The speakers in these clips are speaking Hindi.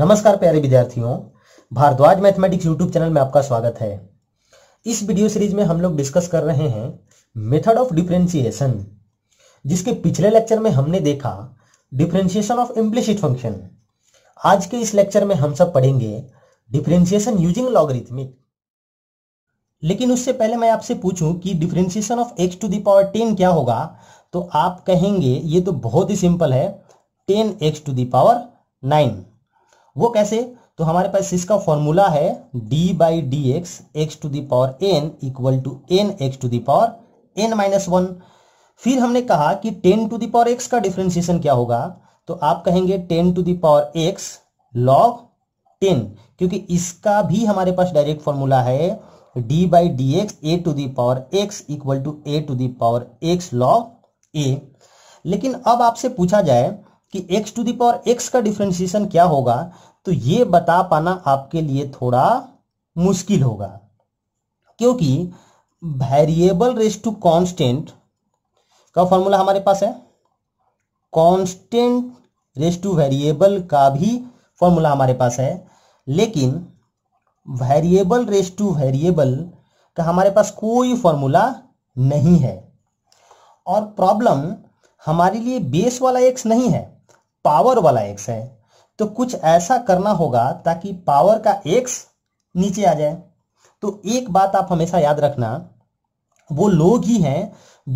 नमस्कार प्यारे विद्यार्थियों भारद्वाज मैथमेटिक्स यूट्यूब चैनल में आपका स्वागत है इस वीडियो सीरीज में हम लोग डिस्कस कर रहे हैं मेथड ऑफ डिफ्रेंसिएशन जिसके पिछले लेक्चर में हमने देखा डिफ्रेंसिएशन ऑफ इम्प्लिसिट फंक्शन आज के इस लेक्चर में हम सब पढ़ेंगे डिफ्रेंसिएशन यूजिंग लॉगरिथमिक लेकिन उससे पहले मैं आपसे पूछूं कि differentiation of x to the power ten क्या होगा तो आप कहेंगे ये तो बहुत ही सिंपल है ten x to the power nine वो कैसे तो हमारे पास इसका फॉर्मूला है d by D x x to the power n equal to n x to the power n minus one फिर हमने कहा कि टेन टू दावर एक्स का डिफ्रेंसिएशन क्या होगा तो आप कहेंगे ten to the power x log ten क्योंकि इसका भी हमारे पास डायरेक्ट फॉर्मूला है d by D x a to the power x equal to a to the power x log a लेकिन अब आपसे पूछा जाए कि x टू दावर x का डिफ्रेंसिएशन क्या होगा तो ये बता पाना आपके लिए थोड़ा मुश्किल होगा क्योंकि वेरिएबल रेस टू कांस्टेंट का फॉर्मूला हमारे पास है कांस्टेंट रेस टू वेरिएबल का भी फॉर्मूला हमारे पास है लेकिन वेरिएबल रेस टू वेरिएबल का हमारे पास कोई फॉर्मूला नहीं है और प्रॉब्लम हमारे लिए बेस वाला एक्स नहीं है पावर वाला एक्स है तो कुछ ऐसा करना होगा ताकि पावर का एक्स नीचे आ जाए तो एक बात आप हमेशा याद रखना वो लोग ही हैं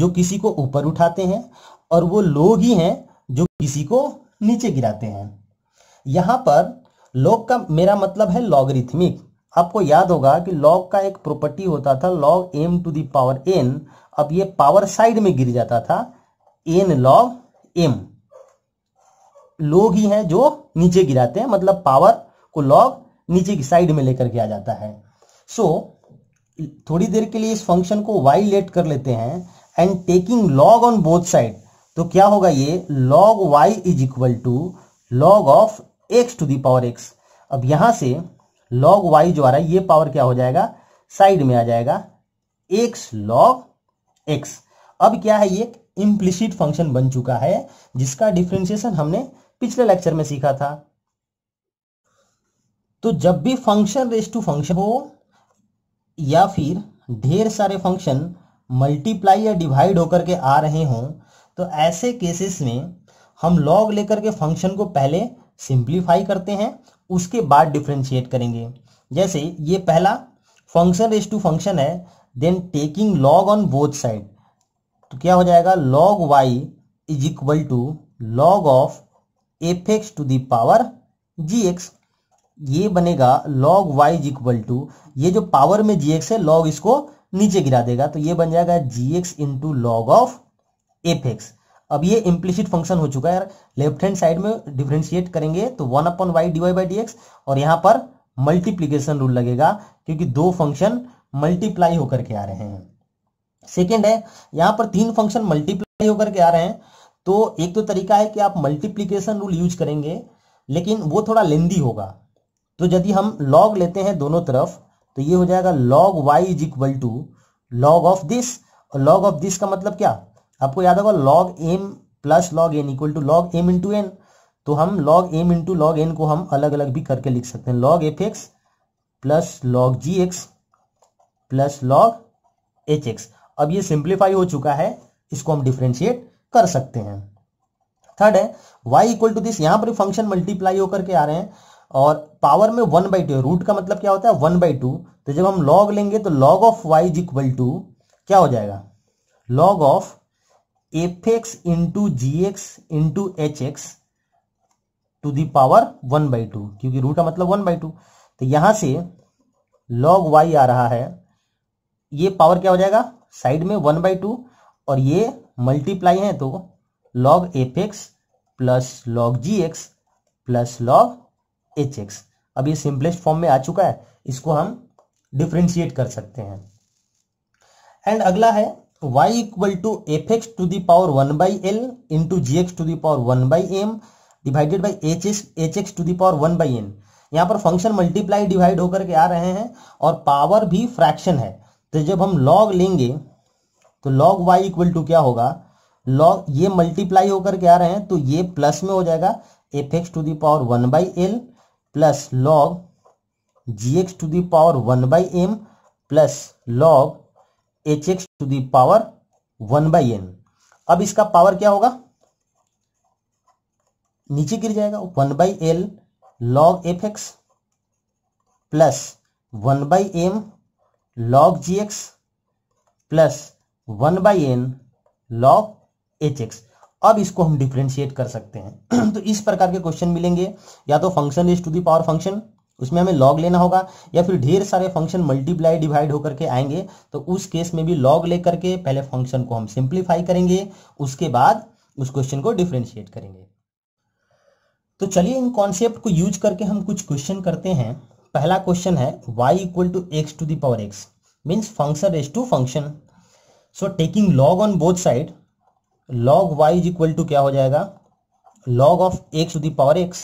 जो किसी को ऊपर उठाते हैं और वो लोग ही हैं जो किसी को नीचे गिराते हैं यहां पर लॉग का मेरा मतलब है लॉगरिथमिक आपको याद होगा कि लॉग का एक प्रॉपर्टी होता था log m to the power n अब ये पावर साइड में गिर जाता था एन लॉग एम लोग ही हैं जो नीचे गिराते हैं मतलब पावर को लॉग नीचे की साइड में लेकर के आ जाता है सो so, थोड़ी देर के लिए इस फंक्शन को वाई लेट कर लेते हैं and taking log on both side तो क्या होगा ये log Y is equal to log of x to the power x अब यहां से लॉग वाई जो आ रहा है ये पावर क्या हो जाएगा साइड में आ जाएगा एक्स लॉग एक्स अब क्या है ये इम्प्लिसिट फंक्शन बन चुका है जिसका डिफ्रेंशिएशन हमने पिछले लेक्चर में सीखा था तो जब भी फंक्शन रेस टू फंक्शन हो या फिर ढेर सारे फंक्शन मल्टीप्लाई या डिवाइड होकर के आ रहे हों तो ऐसे केसेस में हम लॉग लेकर के फंक्शन को पहले सिंप्लीफाई करते हैं उसके बाद डिफ्रेंशिएट करेंगे जैसे ये पहला फंक्शन रेस टू फंक्शन है then taking log on both side तो क्या हो जाएगा log Y is equal to log of F x to the power g x ये बनेगा log Y is equal to ये जो पावर में जी एक्स है लॉग इसको नीचे गिरा देगा तो ये बन जाएगा g x into log of F x अब ये इम्प्लिसिट फंक्शन हो चुका है यार लेफ्ट हैंड साइड में डिफ्रेंशिएट करेंगे तो one upon y d Y by D x और यहां पर मल्टीप्लीकेशन रूल लगेगा क्योंकि दो फंक्शन मल्टीप्लाई होकर के आ रहे हैं सेकेंड है यहाँ पर तीन फंक्शन मल्टीप्लाई होकर के आ रहे हैं तो एक तो तरीका है कि आप मल्टीप्लीकेशन रूल यूज करेंगे लेकिन वो थोड़ा लेंदी होगा तो यदि हम लॉग लेते हैं दोनों तरफ तो ये हो जाएगा log Y is equal to log of this और लॉग ऑफ दिस का मतलब क्या आपको याद होगा log M plus log N equal to log M into N तो हम log M into log N को हम अलग अलग भी करके लिख सकते हैं log F x plus log G X plus log H X अब ये सिंप्लीफाई हो चुका है इसको हम डिफ्रेंशिएट कर सकते हैं थर्ड है वाई इक्वल टू दिस यहां पर फंक्शन मल्टीप्लाई होकर के आ रहे हैं और पावर में वन बाई टू रूट का मतलब क्या होता है वन बाई टू तो जब हम लॉग लेंगे तो log of Y is equal to क्या हो जाएगा log of F X into G x into H X to the power one by two क्योंकि रूट का मतलब वन बाई टू तो यहां से लॉग वाई आ रहा है ये पावर क्या हो जाएगा साइड में वन बाई टू और ये मल्टीप्लाई है तो log F x plus log G X plus log H X अब ये सिंपलेस्ट फॉर्म में आ चुका है इसको हम डिफ्रेंशिएट कर सकते हैं एंड अगला है y equal to F x to the power one by L into G X to the power one by M divided by H S H X to the power one by N यहाँ पर फंक्शन मल्टीप्लाई डिवाइड होकर के आ रहे हैं और पावर भी फ्रैक्शन है तो जब हम लॉग लेंगे तो लॉग वाई इक्वल टू क्या होगा लॉग ये मल्टीप्लाई होकर क्या आ रहे हैं तो ये प्लस में हो जाएगा F x to the power one by L plus log G X to the power one by M plus log H X to the power one by M अब इसका पावर क्या होगा नीचे गिर जाएगा one by L log F x plus one by M log G X plus one by N log H X अब इसको हम डिफ्रेंशिएट कर सकते हैं तो इस प्रकार के क्वेश्चन मिलेंगे या तो function is to the power function उसमें हमें लॉग लेना होगा या फिर ढेर सारे फंक्शन मल्टीप्लाई डिवाइड होकर के आएंगे तो उस केस में भी लॉग लेकर के पहले फंक्शन को हम सिंप्लीफाई करेंगे उसके बाद उस क्वेश्चन को डिफ्रेंशिएट करेंगे तो चलिए इन कॉन्सेप्ट को यूज करके हम कुछ क्वेश्चन करते हैं पहला क्वेश्चन है Y equal to X to the power X means function raise to function so taking log on both side log Y is equal to क्या हो जाएगा log of x to the power X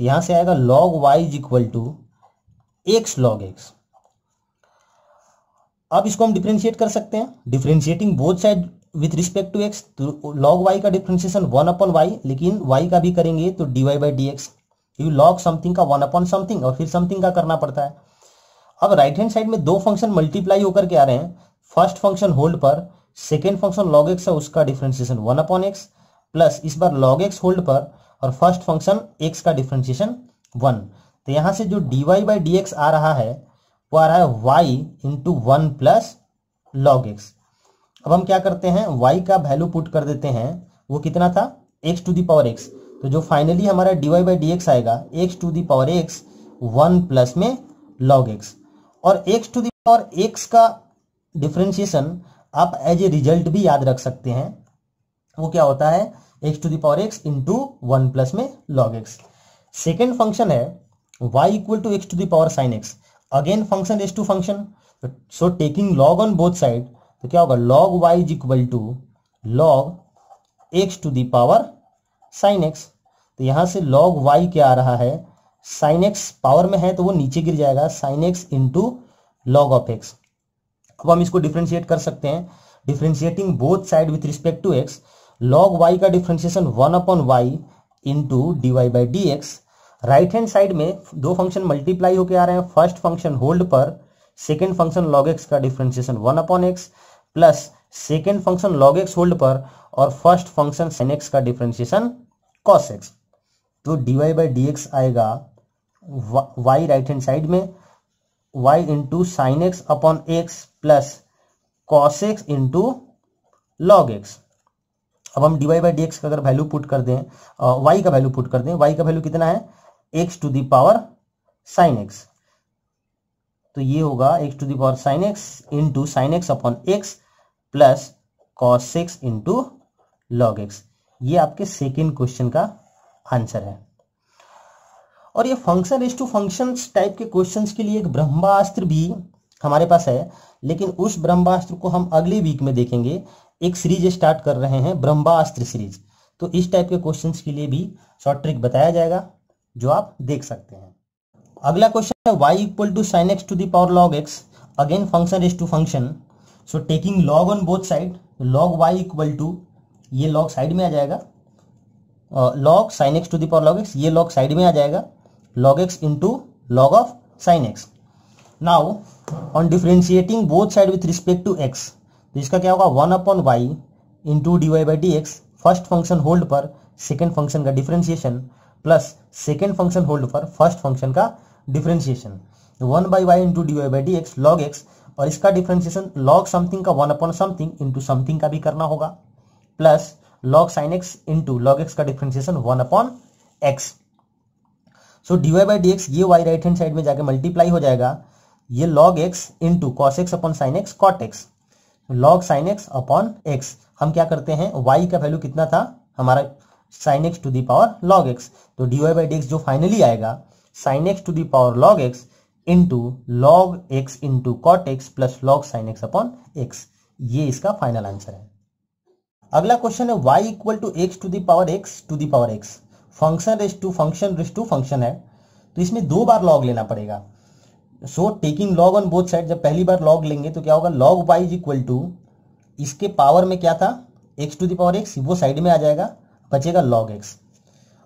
यहां से आएगा log Y is equal to x log x अब इसको हम डिफ्रेंशिएट कर सकते हैं differentiating both side with respect to x तो लॉग वाई का डिफ्रेंशिएशन वन अपॉन वाई लेकिन वाई का भी करेंगे तो D Y by D X U log something का वन अपॉन समथिंग और फिर समथिंग का करना पड़ता है अब राइट हैंड साइड में दो फंक्शन मल्टीप्लाई होकर के आ रहे हैं फर्स्ट फंक्शन होल्ड पर सेकेंड फंक्शन लॉग एक्स है उसका differentiation one upon x plus इस बार लॉग एक्स होल्ड पर और फर्स्ट फंक्शन एक्स का डिफ्रेंसिएशन वन तो यहां से जो D Y by D x आ रहा है वो आ रहा है Y into one plus log x अब हम क्या करते हैं वाई का वैल्यू पुट कर देते हैं वो कितना था एक्स टू दावर एक्स तो जो फाइनली हमारा D Y Y by D x आएगा X to the power X one plus में लॉग एक्स और एक्स टू दावर एक्स का डिफ्रेंशिएशन आप एज ए रिजल्ट भी याद रख सकते हैं वो क्या होता है X to the power X into one plus में लॉग एक्स सेकेंड फंक्शन है Y equal to X to the power sine X again function as to function so taking log on both side तो क्या होगा log Y is equal to log x to the power sine X तो यहाँ से लॉग वाई क्या आ रहा है साइन एक्स पावर में है तो वो नीचे गिर जाएगा sine X into log of X अब हम इसको डिफ्रेंशिएट कर सकते हैं differentiating both side with respect to x log Y का differentiation one upon Y into D Y by D X right hand side में दो फंक्शन मल्टीप्लाई होकर आ रहे हैं फर्स्ट फंक्शन होल्ड पर सेकेंड फंक्शन लॉग एक्स का differentiation one upon x plus second function log x hold पर और फर्स्ट फंक्शन साइन एक्स का डिफ्रेंशिएशन कॉस एक्स तो D Y by D x आएगा वाई राइट हैंड साइड में Y into sine x upon x plus cos X into log x अब हम D Y by D x का अगर वैल्यू पुट कर दें वाई का वैल्यू पुट कर दें वाई का वैल्यू कितना है X to the power sine X तो ये होगा X to the power sine X into sine x upon x plus cos X into log X ये आपके सेकेंड क्वेश्चन का आंसर है और ये function raise to function type के क्वेश्चन के लिए एक ब्रह्मास्त्र भी हमारे पास है लेकिन उस ब्रह्मास्त्र को हम अगले वीक में देखेंगे एक सीरीज स्टार्ट कर रहे हैं ब्रह्मास्त्र सीरीज तो इस टाइप के क्वेश्चंस के लिए भी शॉर्ट ट्रिक बताया जाएगा जो आप देख सकते हैं अगला क्वेश्चन है Y equal to sine X to the power log X again function is to function so taking log on both side log Y equal to ये लॉग साइड में आ जाएगा log sine X to the power log X ये लॉग साइड में आ जाएगा log X into log of sine X now on differentiating both side with respect to x तो इसका क्या होगा one upon Y into D Y by D X first function hold पर सेकेंड फंक्शन का differentiation plus second function hold पर फर्स्ट फंक्शन का differentiation one by Y into D Y by D X log X और इसका डिफ्रेंशिएशन लॉग समथिंग का one upon something into something का भी करना होगा plus log sin x into log x का differentiation one upon X so D Y by ये वाई राइट हैंड साइड में जाके मल्टीप्लाई हो जाएगा ये log x into cos x upon sine x cot X log sine x upon X हम क्या करते हैं y का वैल्यू कितना था हमारा sine X to the power log X तो D Y by D X जो फाइनली आएगा sine X to the power log X into log X into cot X plus log sine x upon X ये इसका फाइनल आंसर है अगला क्वेश्चन है Y equal to X to the power X to the power X function raise to function raise to function है तो इसमें दो बार लॉग लेना पड़ेगा so taking log on both side जब पहली बार लॉग लेंगे तो क्या होगा log Y is equal to इसके पावर में क्या था एक्स टू दावर एक्स वो साइड में आ जाएगा बचेगा लॉग एक्स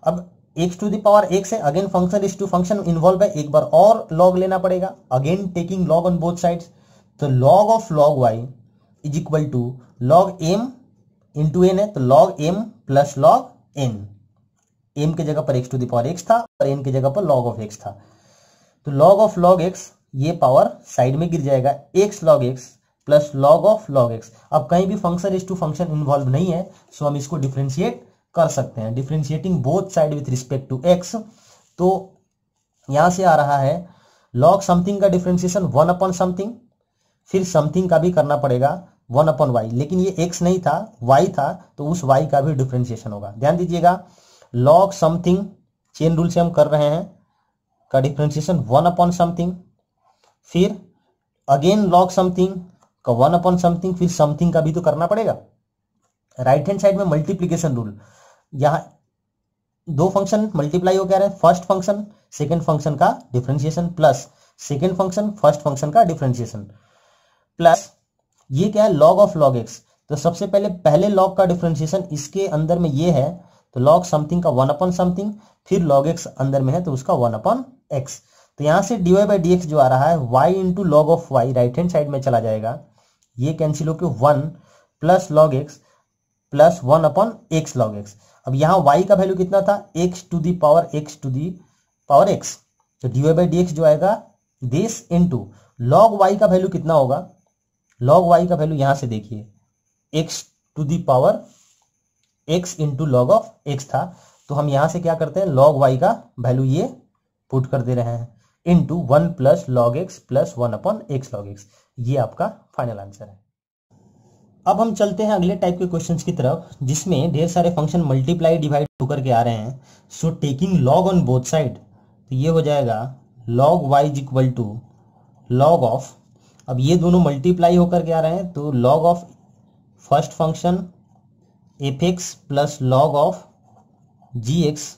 अब एक्स टू दावर एक्स है again function is to function involve है एक बार और लॉग लेना पड़ेगा again taking log on both side तो log of log Y is equal to log M into N है तो log M plus log N M के जगह पर एक्स टू दावर एक्स था और एन के जगह पर लॉग ऑफ एक्स था तो लॉग ऑफ लॉग एक्स ये पावर साइड में गिर जाएगा x log x plus log of log x अब कहीं भी function is to function involve नहीं है सो हम इसको डिफ्रेंशिएट कर सकते हैं differentiating both side with respect to x तो यहां से आ रहा है लॉग समथिंग का डिफ्रेंशिएशन वन अपॉन समथिंग फिर समथिंग का भी करना पड़ेगा वन अपॉन वाई लेकिन ये एक्स नहीं था वाई था तो उस वाई का भी डिफ्रेंशिएशन होगा ध्यान दीजिएगा लॉग समथिंग चेन रूल से हम कर रहे हैं का डिफ्रेंशिएशन वन अपॉन समथिंग फिर अगेन लॉग समथिंग का वन अपॉन समथिंग फिर समथिंग का भी तो करना पड़ेगा राइट हैंड साइड में मल्टीप्लीकेशन रूल यहाँ दो फंक्शन मल्टीप्लाई हो क्या रहे फर्स्ट फंक्शन सेकेंड फंक्शन का differentiation plus second function first function का डिफ्रेंशिएशन प्लस ये क्या है लॉग ऑफ लॉग एक्स तो सबसे पहले पहले लॉग का डिफ्रेंशिएशन इसके अंदर में ये है तो लॉग समथिंग का वन अपन समथिंग फिर लॉग एक्स अंदर में है तो उसका वन अपन एक्स तो यहां से डीवाई बाई डी एक्स जो आ रहा है Y into log of Y right hand side में चला जाएगा ये कैंसिल होकर one plus log x plus one upon X log x अब यहां वाई का वैल्यू कितना था X to the power X to the power X तो डीवाई बाई डी एक्स जो आएगा दिस इंटू लॉग वाई का वैल्यू कितना होगा लॉग वाई का वैल्यू यहां से देखिए X to the power x into log of X था तो हम यहां से क्या करते हैं लॉग वाई का वैल्यू ये पुट कर दे रहे हैं into one plus log x plus one upon X log X ये आपका फाइनल आंसर है अब हम चलते हैं अगले टाइप के क्वेश्चंस की तरफ जिसमें ढेर सारे फंक्शन मल्टीप्लाई डिवाइड होकर के आ रहे हैं so taking log on both side तो ये हो जाएगा log Y is equal to log of अब ये दोनों मल्टीप्लाई होकर के आ रहे हैं तो log of first function f x plus log of g x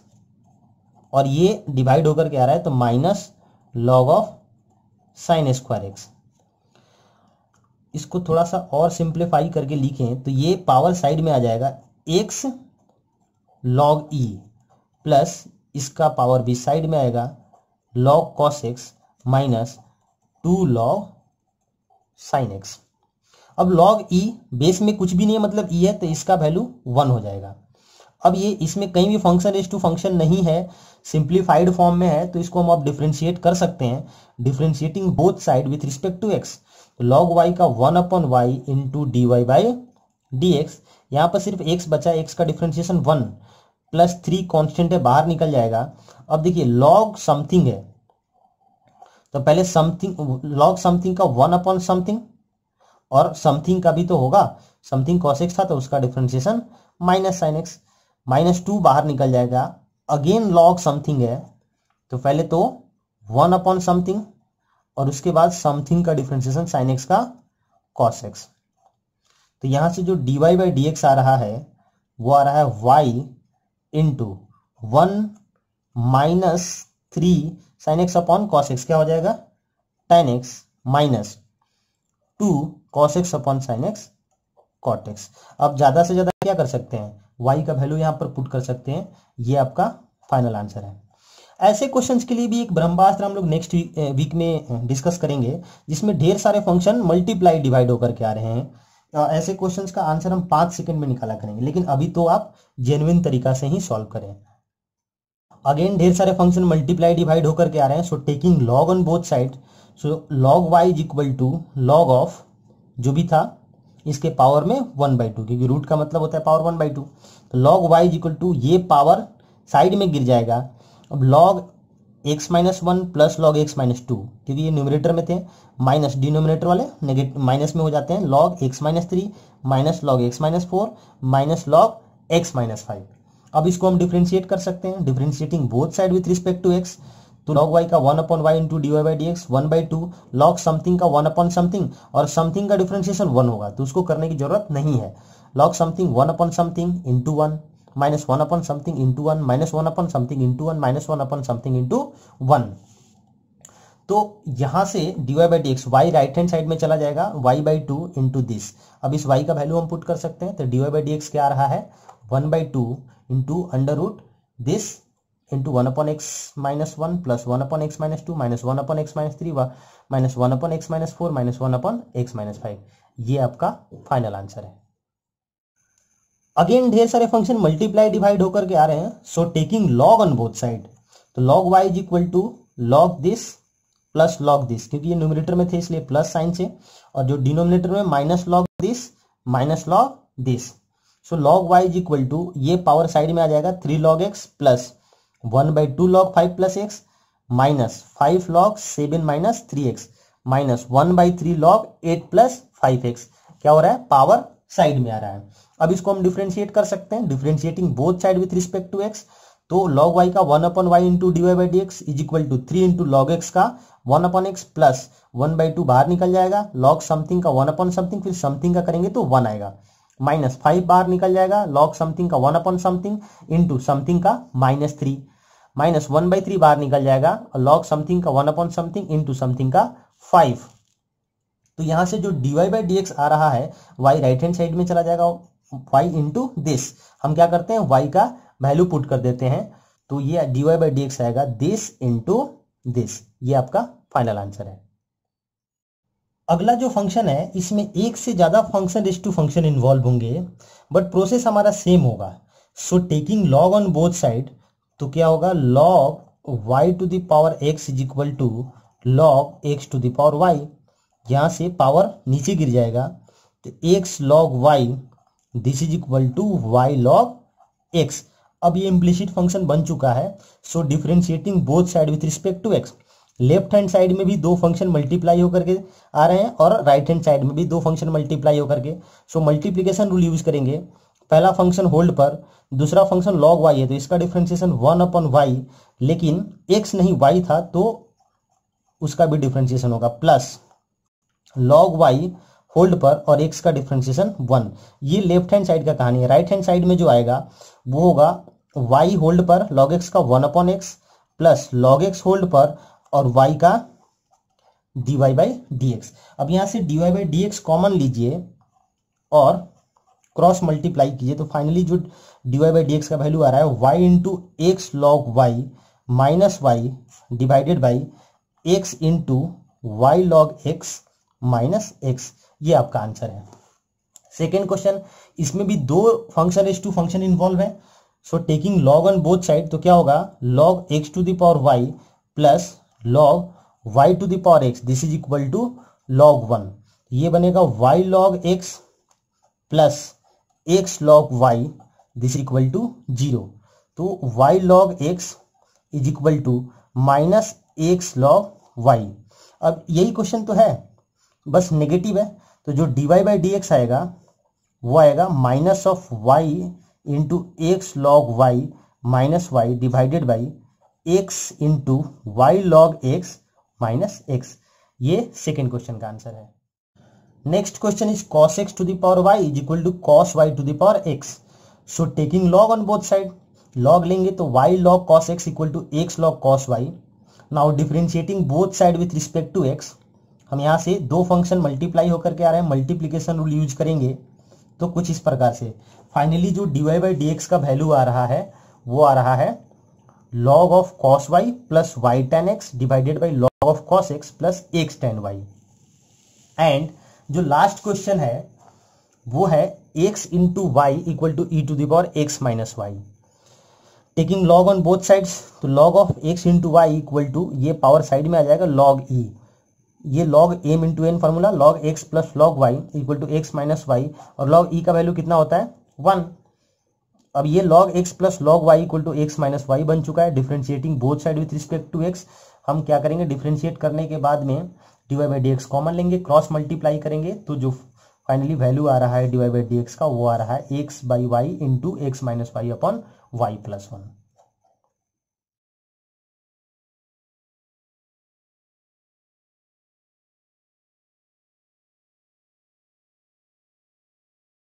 और ये डिवाइड होकर के आ रहा है तो minus log of sine square x इसको थोड़ा सा और सिंप्लीफाई करके लिखें तो ये पावर साइड में आ जाएगा एक्स लॉग ई प्लस इसका पावर भी साइड में आएगा log cos x minus two log sine x अब लॉग ई बेस में कुछ भी नहीं है मतलब ई e है तो इसका वैल्यू वन हो जाएगा अब ये इसमें कहीं भी फंक्शन एस टू फंक्शन नहीं है सिंप्लीफाइड फॉर्म में है तो इसको हम आप डिफ्रेंशिएट कर सकते हैं differentiating both side with respect to x तो लॉग वाई का one upon y into d Y by D x यहाँ पर सिर्फ एक्स बचा एक्स का differentiation one plus three constant है बाहर निकल जाएगा अब देखिए लॉग समथिंग है तो पहले समथिंग लॉग समथिंग का वन अपॉन समथिंग और समथिंग का भी तो होगा समथिंग कॉस एक्स था तो उसका differentiation minus sine x minus two बाहर निकल जाएगा अगेन लॉग समथिंग है तो पहले तो वन अपॉन समथिंग और उसके बाद समथिंग का डिफ्रेंसिएशन साइन एक्स का कॉस एक्स तो यहां से जो D Y by D x आ रहा है वो आ रहा है Y into one minus three sine x upon cos x क्या हो जाएगा tan x minus two cos x upon sine x cot x अब ज़्यादा से ज़्यादा क्या कर सकते हैं वाई का वैल्यू यहाँ पर पुट कर सकते हैं ये आपका फाइनल आंसर है ऐसे क्वेश्चंस के लिए भी एक ब्रह्मास्त्र हम लोग नेक्स्ट वीक में डिस्कस करेंगे जिसमें ढेर सारे फंक्शन मल्टीप्लाई डिवाइड होकर के आ रहे हैं ऐसे क्वेश्चंस का आंसर हम पांच सेकंड में निकाला करेंगे लेकिन अभी तो आप जेनविन तरीका से ही सॉल्व करें अगेन ढेर सारे फंक्शन मल्टीप्लाई डिवाइड होकर के आ रहे हैं so taking log on both side so log Y is equal to log of जो भी था इसके पावर में वन बाई टू क्योंकि रूट का मतलब होता है पावर वन बाई टू तो log Y is equal to ये पावर साइड में गिर जाएगा अब log x minus one plus log x minus two क्योंकि ये न्यूमिनेटर में थे माइनस डिनोमिनेटर वाले नेगेटिव माइनस में हो जाते हैं log x minus three minus log x minus four minus log x minus five अब इसको हम डिफ्रेंशिएट कर सकते हैं differentiating both side with respect to x तो लॉग वाई का one upon Y into D Y by D x one by two log something का वन अपॉन समथिंग और समथिंग का डिफ्रेंशिएशन वन होगा तो उसको करने की जरूरत नहीं है log something one upon something into one minus one upon something into one minus one upon something into one minus one upon something into one तो यहां से d Y by D x y right hand side में चला जाएगा y by two into this अब इस वाई का वैल्यू हम पुट कर सकते हैं तो D Y by D x क्या आ रहा है one by two into under root this into 1 upon x minus 1 plus 1 upon x minus 2 minus 1 upon x minus 3 minus one upon x minus four minus one upon x minus five ये आपका फाइनल आंसर है अगेन ढेर सारे फंक्शन मल्टीप्लाई डिवाइड होकर के आ रहे हैं so taking log on both side तो log Y is equal to log this plus log this क्योंकि ये न्यूमिनेटर में थे इसलिए प्लस साइन से और जो डिनोमिनेटर में minus log this minus log this so log Y is equal to ये पावर साइड में आ जाएगा three log x plus one by two log five plus x minus five log seven minus three x minus one by three log eight plus five x क्या हो रहा है पावर साइड में आ रहा है अब इसको हम डिफ्रेंशिएट कर सकते हैं differentiating both side with respect to x तो लॉग वाई का one upon Y into D Y by D x is equal to three into log x का one upon x plus one by two बाहर निकल जाएगा लॉग समथिंग का वन अपॉन समथिंग फिर समथिंग का करेंगे तो वन आएगा माइनस फाइव बार निकल जाएगा लॉग समथिंग का one upon something into something का minus three minus one by three बार निकल जाएगा और लॉग समथिंग का one upon something into something का फाइव तो यहां से जो D Y by D x आ रहा है वाई राइट हैंड साइड में चला जाएगा वाई इंटू दिस हम क्या करते हैं वाई का वैल्यू पुट कर देते हैं तो ये d Y by D x आएगा दिस इंटू दिस ये आपका फाइनल आंसर है अगला जो फंक्शन है इसमें एक से ज़्यादा function raise to function involve होंगे बट प्रोसेस हमारा सेम होगा so taking log on both side तो क्या होगा log y to the power x is equal to log x to the power y यहाँ से पावर नीचे गिर जाएगा तो x log y this is equal to y log x अब ये इम्प्लिसिट फंक्शन बन चुका है so differentiating both side with respect to x left hand side में भी दो फंक्शन मल्टीप्लाई होकर के आ रहे हैं और राइट हैंड साइड में भी दो फंक्शन मल्टीप्लाई होकर के सो मल्टीप्लीकेशन रूल यूज करेंगे पहला फंक्शन होल्ड पर दूसरा फंक्शन लॉग वाई है तो इसका डिफ्रेंसिएशन वन अपन वाई लेकिन एक्स नहीं वाई था तो उसका भी डिफ्रेंसिएशन होगा प्लस लॉग वाई होल्ड पर और एक्स का डिफ्रेंसिएशन वन ये लेफ्ट हैंड साइड का कहानी है राइट हैंड साइड में जो आएगा वो होगा वाई होल्ड पर लॉग एक्स का one upon x plus log x hold पर और वाई का dy y by D x अब यहां से dy y by D x common लीजिए और क्रॉस मल्टीप्लाई कीजिए तो फाइनली जो dy y by D x का वैल्यू आ रहा है y into x log y minus y divided by x into y log x minus x ये आपका आंसर है सेकेंड क्वेश्चन इसमें भी दो फंक्शन एस टू फंक्शन इन्वॉल्व है so taking log on both side तो क्या होगा log x to the power y plus log y to the power x this is equal to log one ये बनेगा y log x plus x log y this equal to zero तो y log x is equal to minus x log y अब यही क्वेश्चन तो है बस नेगेटिव है तो जो D Y by D x आएगा वो आएगा minus of y into x log y minus y divided by x into y log x minus x ये सेकेंड क्वेश्चन का आंसर है next question is cos x to the power y is equal to cos y to the power x so taking log on both side log लेंगे तो y log cos x equal to x log cos Y now differentiating both side with respect to x हम यहाँ से दो फंक्शन मल्टीप्लाई होकर के आ रहे हैं मल्टीप्लीकेशन रूल यूज करेंगे तो कुछ इस प्रकार से फाइनली जो D Y by D x का वैल्यू आ रहा है वो आ रहा है log of cos y plus y tan x divided by log of cos x plus x tan y and जो लास्ट क्वेश्चन है वो है x into Y equal to E to the power X minus Y taking log on both sides तो log of x into Y equal to ये पावर साइड में आ जाएगा लॉग ई e. ये log M into N formula log x plus log Y equal to x minus Y और लॉग ई e का वैल्यू कितना होता है वन अब ये log x plus log Y equal to x minus y बन चुका है differentiating both side with respect to x हम क्या करेंगे डिफ्रेंशिएट करने के बाद में d y by D x common लेंगे क्रॉस मल्टीप्लाई करेंगे तो जो फाइनली वैल्यू आ रहा है डीवाई बाई डी एक्स का वो आ रहा है x by Y into x minus y upon y plus one